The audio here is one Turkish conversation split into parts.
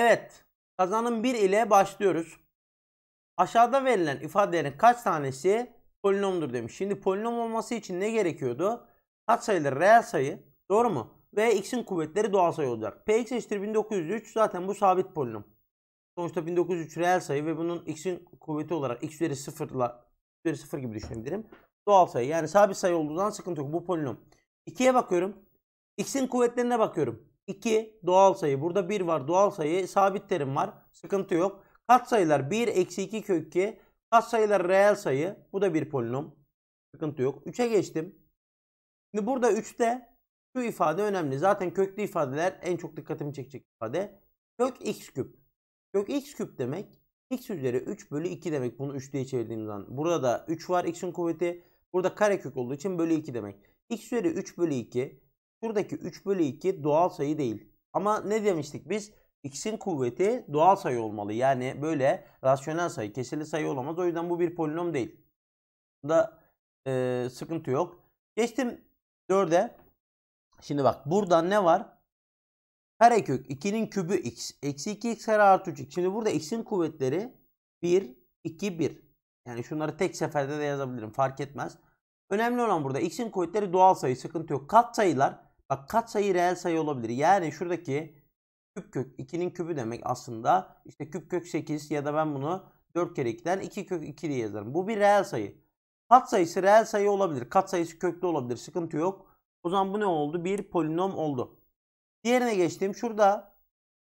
Evet kazanım 1 ile başlıyoruz. Aşağıda verilen ifadelerin kaç tanesi polinomdur demiş. Şimdi polinom olması için ne gerekiyordu? Kat sayıları reel sayı doğru mu? Ve x'in kuvvetleri doğal sayı olacak. px eşittir 1903 zaten bu sabit polinom. Sonuçta 1903 reel sayı ve bunun x'in kuvveti olarak x üzeri 0 ile üzeri 0 gibi düşünebilirim. Doğal sayı yani sabit sayı olduğundan sıkıntı yok bu polinom. 2'ye bakıyorum. x'in kuvvetlerine bakıyorum. 2 doğal sayı. Burada 1 var doğal sayı. Sabit terim var. Sıkıntı yok. Kat sayılar 1 eksi 2 kök 2. sayılar reel sayı. Bu da bir polinom. Sıkıntı yok. 3'e geçtim. Şimdi burada 3'te şu ifade önemli. Zaten köklü ifadeler en çok dikkatimi çekecek ifade. Kök x küp. Kök x küp demek x üzeri 3 bölü 2 demek. Bunu 3 diye çevirdiğim zaman. Burada da 3 var x'in kuvveti. Burada kare kök olduğu için bölü 2 demek. x üzeri 3 bölü 2 Şuradaki 3 bölü 2 doğal sayı değil. Ama ne demiştik biz? X'in kuvveti doğal sayı olmalı. Yani böyle rasyonel sayı, kesirli sayı olamaz. O yüzden bu bir polinom değil. Bunda e, sıkıntı yok. Geçtim 4'e. Şimdi bak burada ne var? Karekök 2'nin kübü x. Eksi 2x kare artı 3x. Şimdi burada x'in kuvvetleri 1, 2, 1. Yani şunları tek seferde de yazabilirim. Fark etmez. Önemli olan burada x'in kuvvetleri doğal sayı. Sıkıntı yok. Kat sayılar Bak sayı reel sayı olabilir. Yani şuradaki küp kök 2'nin kübü demek aslında. işte küp kök 8 ya da ben bunu 4 kere 2'den 2 kök 2 diye yazarım. Bu bir reel sayı. Kat sayısı reel sayı olabilir. Kat sayısı köklü olabilir. Sıkıntı yok. O zaman bu ne oldu? Bir polinom oldu. Diğerine geçtim. Şurada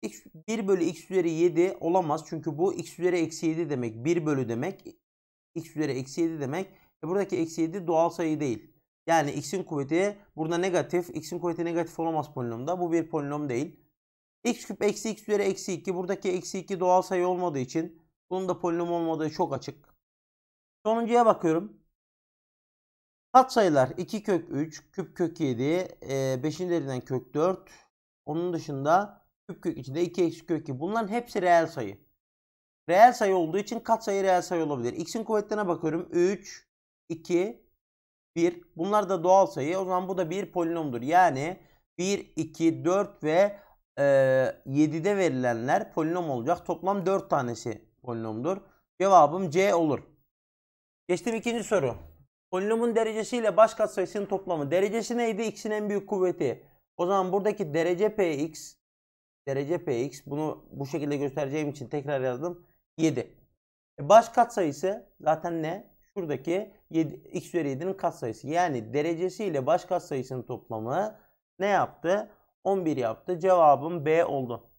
x, 1 bölü x üzeri 7 olamaz. Çünkü bu x üzeri eksi 7 demek. 1 bölü demek. x üzeri eksi 7 demek. E buradaki eksi 7 doğal sayı değil. Yani x'in kuvveti burada negatif. x'in kuvveti negatif olamaz polinomda. Bu bir polinom değil. x küp eksi x üzeri eksi 2. Buradaki eksi 2 doğal sayı olmadığı için bunun da polinom olmadığı çok açık. Sonuncuya bakıyorum. Kat sayılar 2 kök 3, küp kök 7, 5'in e, derinden kök 4. Onun dışında küp kök içinde 2 eksi kök 2. Bunların hepsi reel sayı. Reel sayı olduğu için kat sayı reel sayı olabilir. X'in kuvvetlerine bakıyorum. 3, 2, 1. Bunlar da doğal sayı. O zaman bu da bir polinomdur. Yani 1, 2, 4 ve e, 7'de verilenler polinom olacak. Toplam 4 tanesi polinomdur. Cevabım C olur. Geçtim ikinci soru. Polinomun derecesiyle baş katsayısının toplamı. Derecesi neydi? X'in en büyük kuvveti. O zaman buradaki derece px derece px bunu bu şekilde göstereceğim için tekrar yazdım. 7. E baş katsayısı zaten ne? şuradaki 7, x üzeri 7'nin katsayısı. Yani derecesiyle baş katsayısının toplamı ne yaptı? 11 yaptı. Cevabım B oldu.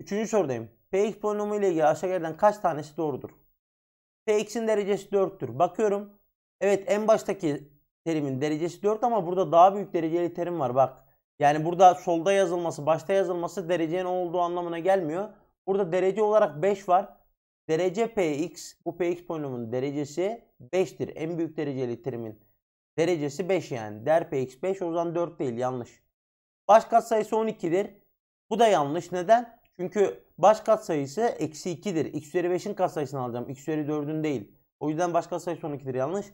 Üçüncü sorudayım. Px polinomu ile ilgili aşağıdakilerden kaç tanesi doğrudur? Px'in derecesi 4'tür. Bakıyorum. Evet en baştaki terimin derecesi 4 ama burada daha büyük dereceli terim var. Bak yani burada solda yazılması, başta yazılması derecenin olduğu anlamına gelmiyor. Burada derece olarak 5 var. Derece Px bu Px polinomun derecesi 5'tir. En büyük dereceli terimin derecesi 5 yani. Der Px 5 o zaman 4 değil yanlış. Baş katsayısı 12'dir. Bu da yanlış. Neden? Çünkü baş katsayısı eksi 2'dir. X üzeri 5'in katsayısını alacağım. X üzeri 4'ün değil. O yüzden baş katsayısı 12'dir yanlış.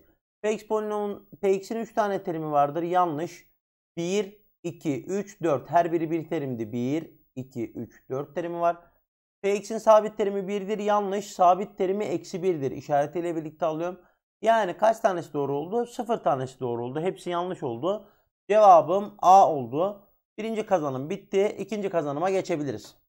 Px polinomun Px'in 3 tane terimi vardır. Yanlış. 1, 2, 3, 4. Her biri bir terimdi. 1, 2, 3, 4 terimi var. Px'in sabit terimi 1'dir yanlış. Sabit terimi eksi 1'dir. İşaretiyle birlikte alıyorum. Yani kaç tanesi doğru oldu? 0 tanesi doğru oldu. Hepsi yanlış oldu. Cevabım A oldu. Birinci kazanım bitti. İkinci kazanıma geçebiliriz.